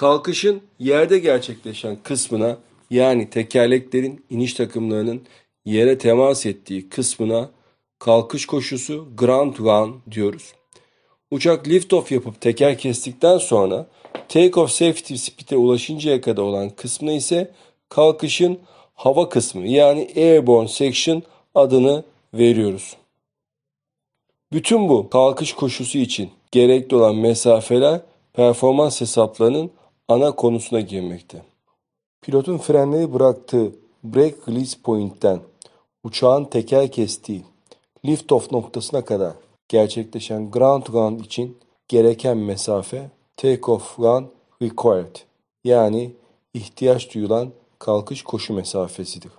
kalkışın yerde gerçekleşen kısmına yani tekerleklerin iniş takımlarının yere temas ettiği kısmına kalkış koşusu Grand One diyoruz. Uçak liftoff yapıp teker kestikten sonra take-off safety speed'e ulaşıncaya kadar olan kısmına ise kalkışın hava kısmı yani airborne section adını veriyoruz. Bütün bu kalkış koşusu için gerekli olan mesafeler performans hesaplarının ana konusuna girmekte. Pilotun frenleri bıraktığı brake release point'ten uçağın teker kestiği liftoff noktasına kadar gerçekleşen ground run için gereken mesafe take-off run required yani ihtiyaç duyulan kalkış koşu mesafesidir.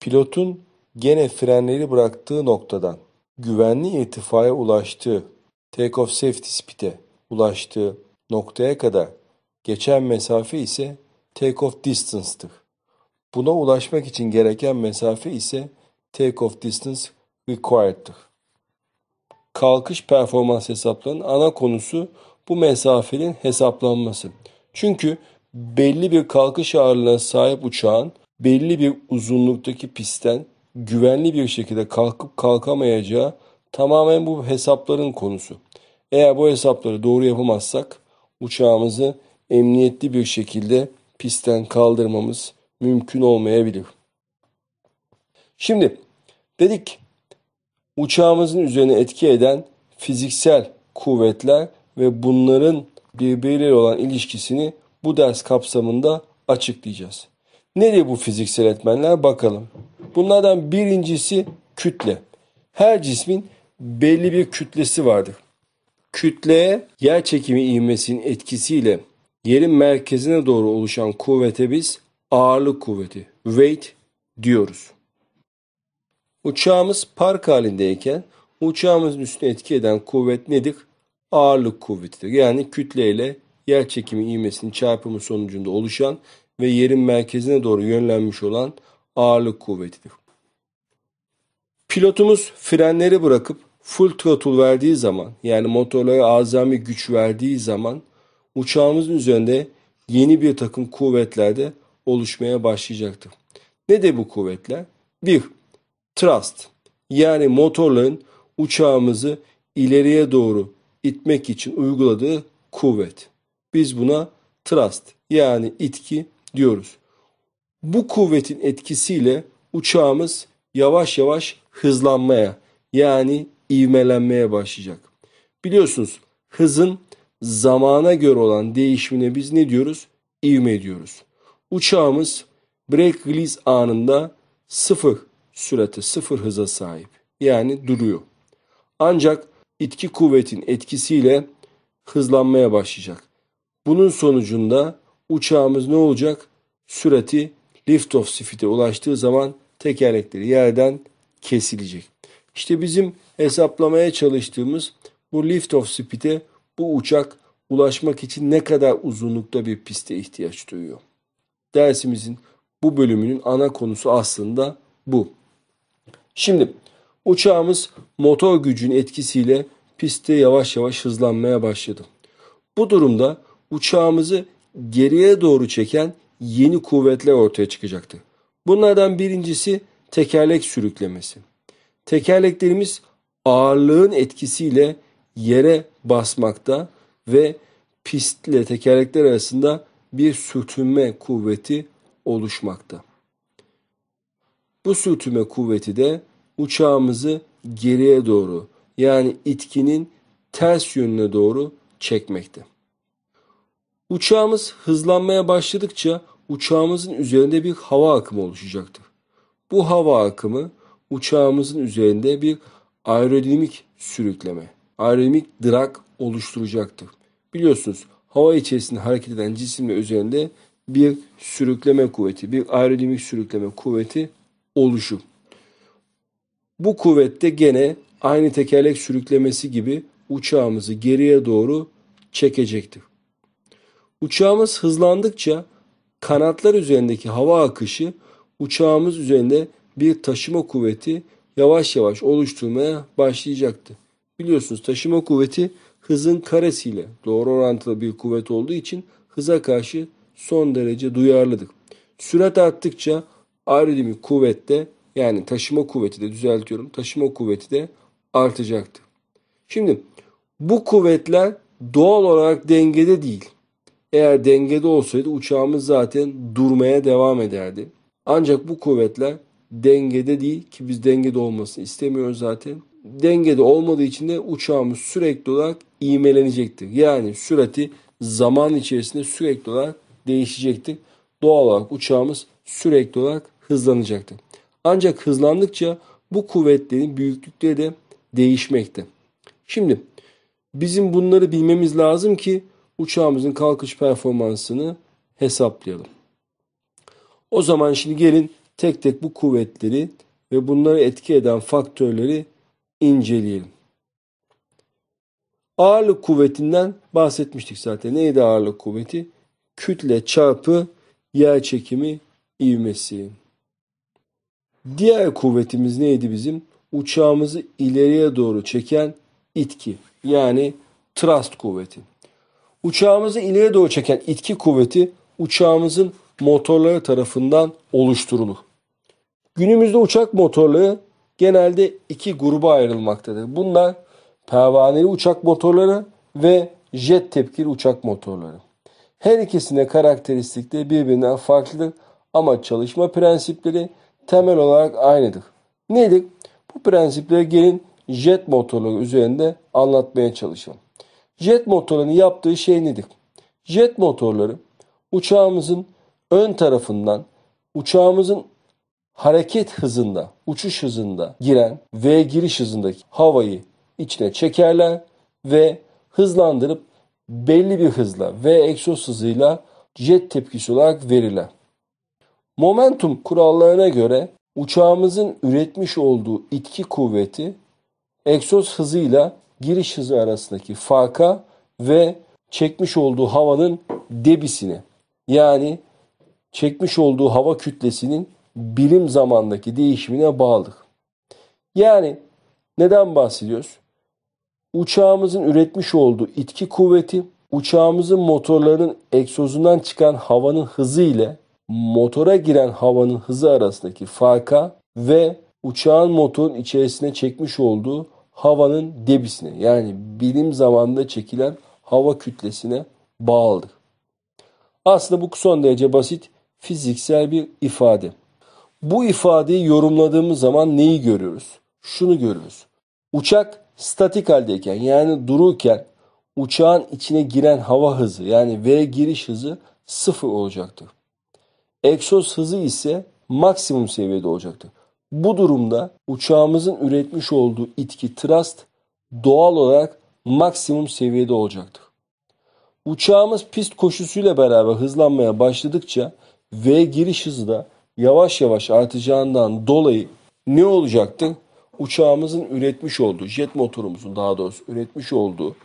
Pilotun gene frenleri bıraktığı noktadan güvenli irtifaya ulaştığı take-off safety speed'e ulaştığı noktaya kadar Geçen mesafe ise take off distance'tır. Buna ulaşmak için gereken mesafe ise take off distance required'tır. Kalkış performans hesaplarının ana konusu bu mesafenin hesaplanması. Çünkü belli bir kalkış ağırlığına sahip uçağın belli bir uzunluktaki pistten güvenli bir şekilde kalkıp kalkamayacağı tamamen bu hesapların konusu. Eğer bu hesapları doğru yapamazsak uçağımızı emniyetli bir şekilde pistten kaldırmamız mümkün olmayabilir. Şimdi dedik uçağımızın üzerine etki eden fiziksel kuvvetler ve bunların birbirleriyle olan ilişkisini bu ders kapsamında açıklayacağız. Nedir bu fiziksel etmenler bakalım. Bunlardan birincisi kütle. Her cismin belli bir kütlesi vardır. Kütleye yer çekimi ivmesinin etkisiyle yerin merkezine doğru oluşan kuvvete biz ağırlık kuvveti, weight diyoruz. Uçağımız park halindeyken uçağımızın üstüne etki eden kuvvet nedir? Ağırlık kuvvetidir. Yani kütle ile yer çekimi ivmesinin çarpımı sonucunda oluşan ve yerin merkezine doğru yönlenmiş olan ağırlık kuvvetidir. Pilotumuz frenleri bırakıp full throttle verdiği zaman yani motorlara azami güç verdiği zaman uçağımızın üzerinde yeni bir takım kuvvetler de oluşmaya başlayacaktır. Ne de bu kuvvetler? Bir, thrust yani motorların uçağımızı ileriye doğru itmek için uyguladığı kuvvet. Biz buna thrust yani itki diyoruz. Bu kuvvetin etkisiyle uçağımız yavaş yavaş hızlanmaya yani ivmelenmeye başlayacak. Biliyorsunuz hızın zamana göre olan değişimine biz ne diyoruz? İvme diyoruz. Uçağımız break release anında sıfır sürate, sıfır hıza sahip. Yani duruyor. Ancak itki kuvvetin etkisiyle hızlanmaya başlayacak. Bunun sonucunda uçağımız ne olacak? Sürati liftoff sifite ulaştığı zaman tekerlekleri yerden kesilecek. İşte bizim hesaplamaya çalıştığımız bu liftoff speed'e bu uçak ulaşmak için ne kadar uzunlukta bir piste ihtiyaç duyuyor? Dersimizin bu bölümünün ana konusu aslında bu. Şimdi uçağımız motor gücün etkisiyle pistte yavaş yavaş hızlanmaya başladı. Bu durumda uçağımızı geriye doğru çeken yeni kuvvetler ortaya çıkacaktı. Bunlardan birincisi tekerlek sürüklemesi. Tekerleklerimiz ağırlığın etkisiyle yere basmakta ve pistle tekerlekler arasında bir sürtünme kuvveti oluşmakta. Bu sürtünme kuvveti de uçağımızı geriye doğru yani itkinin ters yönüne doğru çekmekte. Uçağımız hızlanmaya başladıkça uçağımızın üzerinde bir hava akımı oluşacaktır. Bu hava akımı uçağımızın üzerinde bir aerodinamik sürükleme Aerodinamik drag oluşturacaktır. Biliyorsunuz hava içerisinde hareket eden cisim üzerinde bir sürükleme kuvveti, bir aerodinamik sürükleme kuvveti oluşur. Bu kuvvette gene aynı tekerlek sürüklemesi gibi uçağımızı geriye doğru çekecektir. Uçağımız hızlandıkça kanatlar üzerindeki hava akışı uçağımız üzerinde bir taşıma kuvveti yavaş yavaş oluşturmaya başlayacaktı. Biliyorsunuz taşıma kuvveti hızın karesiyle doğru orantılı bir kuvvet olduğu için hıza karşı son derece duyarlıdır. Sürat arttıkça aerodinamik kuvvette yani taşıma kuvveti de düzeltiyorum. Taşıma kuvveti de artacaktır. Şimdi bu kuvvetler doğal olarak dengede değil. Eğer dengede olsaydı uçağımız zaten durmaya devam ederdi. Ancak bu kuvvetler dengede değil ki biz dengede olmasını istemiyoruz zaten dengede olmadığı için de uçağımız sürekli olarak iğmelenecektir. Yani sürati zaman içerisinde sürekli olarak değişecektir. Doğal olarak uçağımız sürekli olarak hızlanacaktır. Ancak hızlandıkça bu kuvvetlerin büyüklükleri de değişmekte. Şimdi bizim bunları bilmemiz lazım ki uçağımızın kalkış performansını hesaplayalım. O zaman şimdi gelin tek tek bu kuvvetleri ve bunları etki eden faktörleri inceleyelim. Ağırlık kuvvetinden bahsetmiştik zaten. Neydi ağırlık kuvveti? Kütle çarpı yer çekimi ivmesi. Diğer kuvvetimiz neydi bizim? Uçağımızı ileriye doğru çeken itki. Yani thrust kuvveti. Uçağımızı ileriye doğru çeken itki kuvveti uçağımızın motorları tarafından oluşturulur. Günümüzde uçak motorları genelde iki gruba ayrılmaktadır. Bunlar pervaneli uçak motorları ve jet tepkili uçak motorları. Her ikisine karakteristikleri birbirinden farklıdır ama çalışma prensipleri temel olarak aynıdır. Nedir? Bu prensipleri gelin jet motorları üzerinde anlatmaya çalışalım. Jet motorlarının yaptığı şey nedir? Jet motorları uçağımızın ön tarafından uçağımızın hareket hızında, uçuş hızında giren ve giriş hızındaki havayı içine çekerler ve hızlandırıp belli bir hızla ve egzoz hızıyla jet tepkisi olarak verilen. Momentum kurallarına göre uçağımızın üretmiş olduğu itki kuvveti egzoz hızıyla giriş hızı arasındaki farka ve çekmiş olduğu havanın debisine yani çekmiş olduğu hava kütlesinin bilim zamandaki değişimine bağlı. Yani neden bahsediyoruz? Uçağımızın üretmiş olduğu itki kuvveti uçağımızın motorlarının egzozundan çıkan havanın hızı ile motora giren havanın hızı arasındaki farka ve uçağın motorun içerisine çekmiş olduğu havanın debisine yani bilim zamanda çekilen hava kütlesine bağlıdır. Aslında bu son derece basit fiziksel bir ifade. Bu ifadeyi yorumladığımız zaman neyi görüyoruz? Şunu görüyoruz. Uçak statik haldeyken yani dururken uçağın içine giren hava hızı yani V giriş hızı sıfır olacaktır. Egzoz hızı ise maksimum seviyede olacaktır. Bu durumda uçağımızın üretmiş olduğu itki thrust doğal olarak maksimum seviyede olacaktır. Uçağımız pist koşusuyla beraber hızlanmaya başladıkça V giriş hızı da yavaş yavaş artacağından dolayı ne olacaktı? Uçağımızın üretmiş olduğu, jet motorumuzun daha doğrusu üretmiş olduğu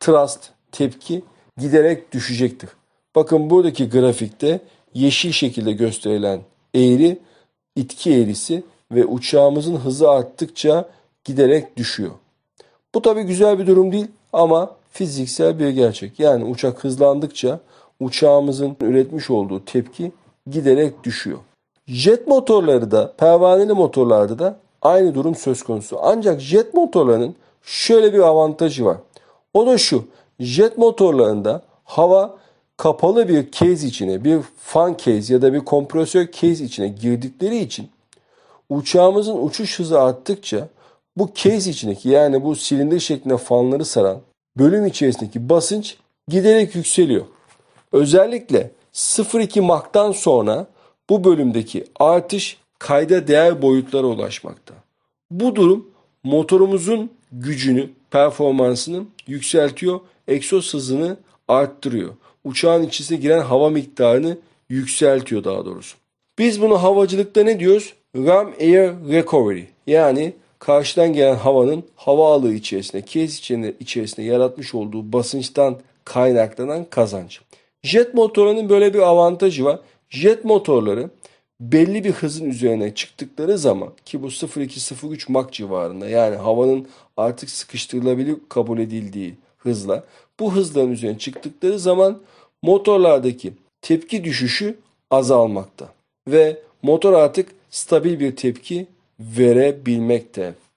thrust, tepki giderek düşecektir. Bakın buradaki grafikte yeşil şekilde gösterilen eğri itki eğrisi ve uçağımızın hızı arttıkça giderek düşüyor. Bu tabi güzel bir durum değil ama fiziksel bir gerçek. Yani uçak hızlandıkça uçağımızın üretmiş olduğu tepki giderek düşüyor. Jet motorları da pervaneli motorlarda da aynı durum söz konusu. Ancak jet motorlarının şöyle bir avantajı var. O da şu. Jet motorlarında hava kapalı bir case içine, bir fan case ya da bir kompresör case içine girdikleri için uçağımızın uçuş hızı arttıkça bu case içindeki yani bu silindir şeklinde fanları saran bölüm içerisindeki basınç giderek yükseliyor. Özellikle 0.2 Mach'tan sonra bu bölümdeki artış kayda değer boyutlara ulaşmakta. Bu durum motorumuzun gücünü, performansını yükseltiyor, egzoz hızını arttırıyor. Uçağın içine giren hava miktarını yükseltiyor daha doğrusu. Biz bunu havacılıkta ne diyoruz? Ram Air Recovery yani karşıdan gelen havanın hava alığı içerisinde, kes içerisinde, içerisinde yaratmış olduğu basınçtan kaynaklanan kazanç. Jet motorunun böyle bir avantajı var. Jet motorları belli bir hızın üzerine çıktıkları zaman ki bu 0.2-0.3 Mach civarında yani havanın artık sıkıştırılabilir kabul edildiği hızla bu hızların üzerine çıktıkları zaman motorlardaki tepki düşüşü azalmakta ve motor artık stabil bir tepki verebilmekte.